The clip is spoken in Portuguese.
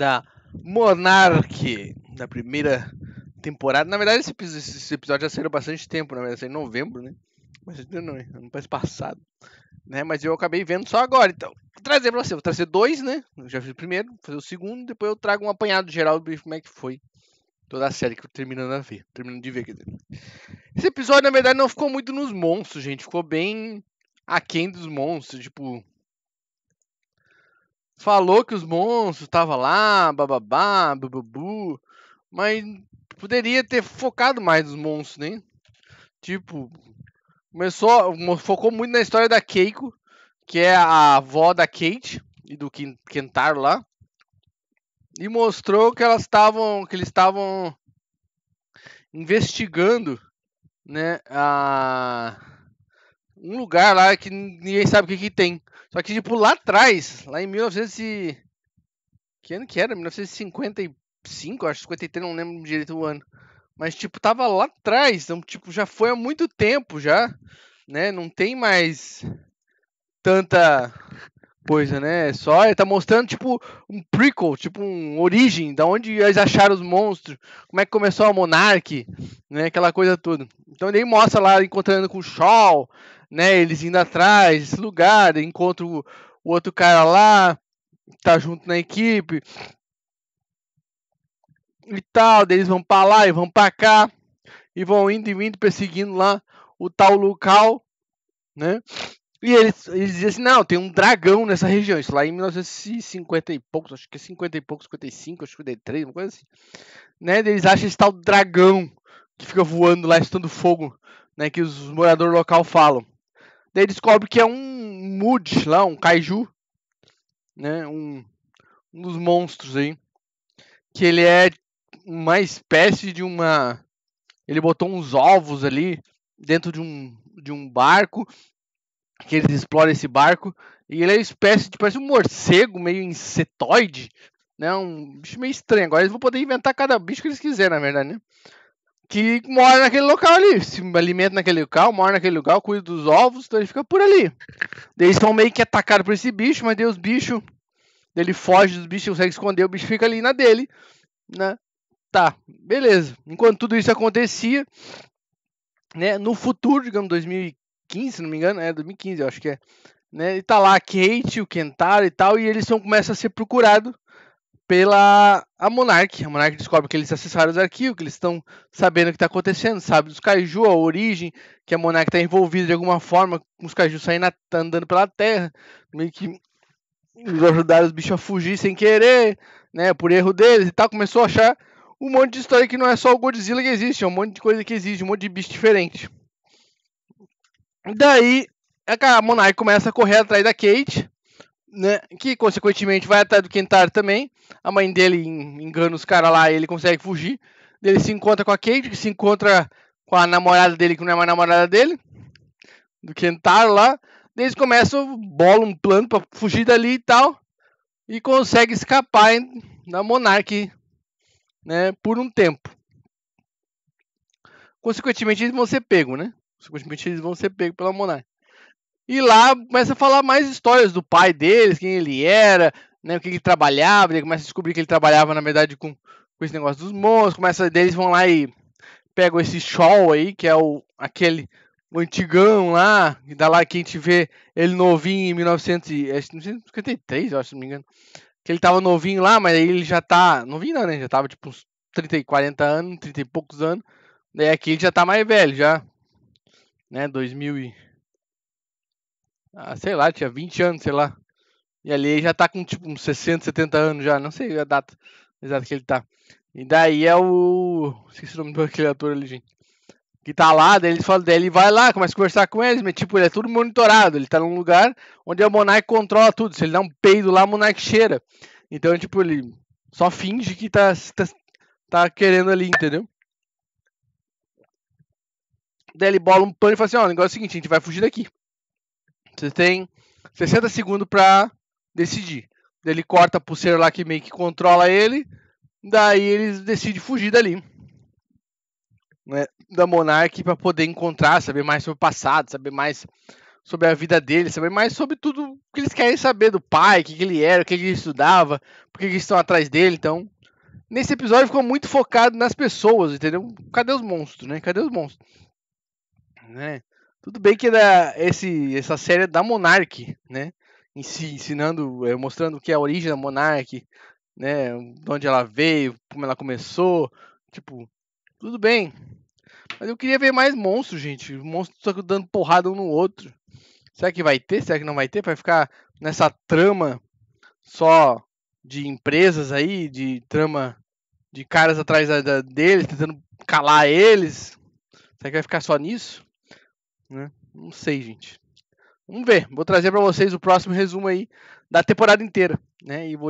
da Monarch, da primeira temporada. Na verdade, esse, esse episódio já saiu bastante tempo, na verdade, em novembro, né? Mas não, parece passado. Né? Mas eu acabei vendo só agora, então. Vou trazer pra você, vou trazer dois, né? Eu já fiz o primeiro, vou fazer o segundo, depois eu trago um apanhado geral do como é que foi toda a série que eu tô terminando a ver. Terminando de ver, quer dizer. Esse episódio, na verdade, não ficou muito nos monstros, gente. Ficou bem aquém dos monstros, tipo falou que os monstros estavam lá, bababá, bububu, mas poderia ter focado mais nos monstros, né? Tipo, começou, focou muito na história da Keiko, que é a avó da Kate e do Kentaro lá, e mostrou que elas estavam, que eles estavam investigando, né, a um lugar lá que ninguém sabe o que, que tem. Só que, tipo, lá atrás, lá em 1900 e... Que ano que era? 1955, acho, 53, não lembro direito o ano. Mas, tipo, tava lá atrás, então, tipo, já foi há muito tempo já, né? Não tem mais tanta coisa, né? Só ele tá mostrando tipo um prequel, tipo um origem, da onde eles acharam os monstros, como é que começou a Monarch, né? Aquela coisa toda. Então ele mostra lá encontrando com o Shaw, né? Eles indo atrás desse lugar, encontra o, o outro cara lá, tá junto na equipe e tal, eles vão para lá e vão para cá e vão indo e vindo perseguindo lá o tal local, né? E eles, eles diziam assim: não, tem um dragão nessa região. Isso lá em 1950 e poucos, acho que é 50 e poucos, 55, acho que 53, é uma coisa assim. Né? Eles acham esse tal dragão que fica voando lá, estando fogo, né? Que os moradores local falam. Daí descobre que é um Mud lá, um Kaiju, né? Um, um dos monstros aí. Que ele é uma espécie de uma. Ele botou uns ovos ali dentro de um, de um barco que eles exploram esse barco. E ele é uma espécie de parece um morcego meio insetoide, né? Um bicho meio estranho. Agora eles vão poder inventar cada bicho que eles quiserem, na verdade, né? Que mora naquele local ali, se alimenta naquele local, mora naquele local, cuida dos ovos, então ele fica por ali. Daí eles estão meio que atacados por esse bicho, mas daí os bichos. Ele foge dos bichos, consegue esconder, o bicho fica ali na dele, né? Tá, beleza. Enquanto tudo isso acontecia, né, no futuro, digamos, 2000 2015, se não me engano, é 2015, eu acho que é. Né? E tá lá a Kate, o Kentaro e tal, e eles são, começam a ser procurados pela a Monarch. A Monarch descobre que eles acessaram os arquivos, que eles estão sabendo o que tá acontecendo, sabe dos Kaiju, a origem, que a Monarch tá envolvida de alguma forma com os Kaiju saindo andando pela Terra, meio que ajudaram os bichos a fugir sem querer, né, por erro deles e tal. Começou a achar um monte de história que não é só o Godzilla que existe, é um monte de coisa que existe, um monte de bicho diferente. Daí, é a Monarch começa a correr atrás da Kate, né? Que consequentemente vai atrás do Kentaro também. A mãe dele engana os caras lá, ele consegue fugir. Ele se encontra com a Kate, que se encontra com a namorada dele, que não é mais namorada dele, do Kentaro lá. Daí eles começam, bola um plano para fugir dali e tal. E consegue escapar da Monarch, né? Por um tempo. Consequentemente, eles vão ser pegos, né? Consequentemente, eles vão ser pegos pela Monarch. E lá começa a falar mais histórias do pai deles, quem ele era, né, o que ele trabalhava. Ele começa a descobrir que ele trabalhava, na verdade, com, com esse negócio dos monstros. Começa, eles vão lá e pegam esse show aí, que é o aquele o antigão lá, e dá lá que a gente vê ele novinho em 1953, eu acho, se não me engano. Que ele tava novinho lá, mas aí ele já tá. Novinho não, né? Já tava tipo uns 30, e 40 anos, 30 e poucos anos. Daí né, aqui ele já tá mais velho, já né, 2000 e... Ah, sei lá, tinha 20 anos, sei lá. E ali já tá com tipo uns 60, 70 anos já, não sei a data exata que ele tá. E daí é o. Esqueci o nome daquele ator ali, gente. Que tá lá, daí ele, fala, daí ele vai lá, começa a conversar com eles, mas tipo, ele é tudo monitorado. Ele tá num lugar onde o Monarch controla tudo. Se ele dá um peido lá, o Monarch cheira. Então, tipo, ele só finge que tá, tá, tá querendo ali, entendeu? Daí ele bola um pano e fala assim: ó, oh, o negócio é o seguinte, a gente vai fugir daqui. Você tem 60 segundos pra decidir. Daí ele corta a pulseira lá que meio que controla ele. Daí eles decidem fugir dali. Né, da Monarch para poder encontrar, saber mais sobre o passado, saber mais sobre a vida dele, saber mais sobre tudo que eles querem saber do pai, o que, que, ele era, o que, que ele estudava, por que, que eles estão atrás dele. Então, nesse episódio ficou muito focado nas pessoas, entendeu? Cadê os monstros, né? Cadê os monstros? Né? Tudo bem que né, esse, essa série é da Monarch, né? Em si, ensinando, eh, mostrando o que é a origem da Monarch, né? De onde ela veio, como ela começou, tipo, tudo bem. Mas eu queria ver mais monstros, gente. Monstros só tá dando porrada um no outro. Será que vai ter? Será que não vai ter? Vai ficar nessa trama só de empresas aí, de trama de caras atrás da, da, deles, tentando calar eles? Será que vai ficar só nisso? Né? Não sei, gente. Vamos ver. Vou trazer para vocês o próximo resumo aí da temporada inteira, né? E vou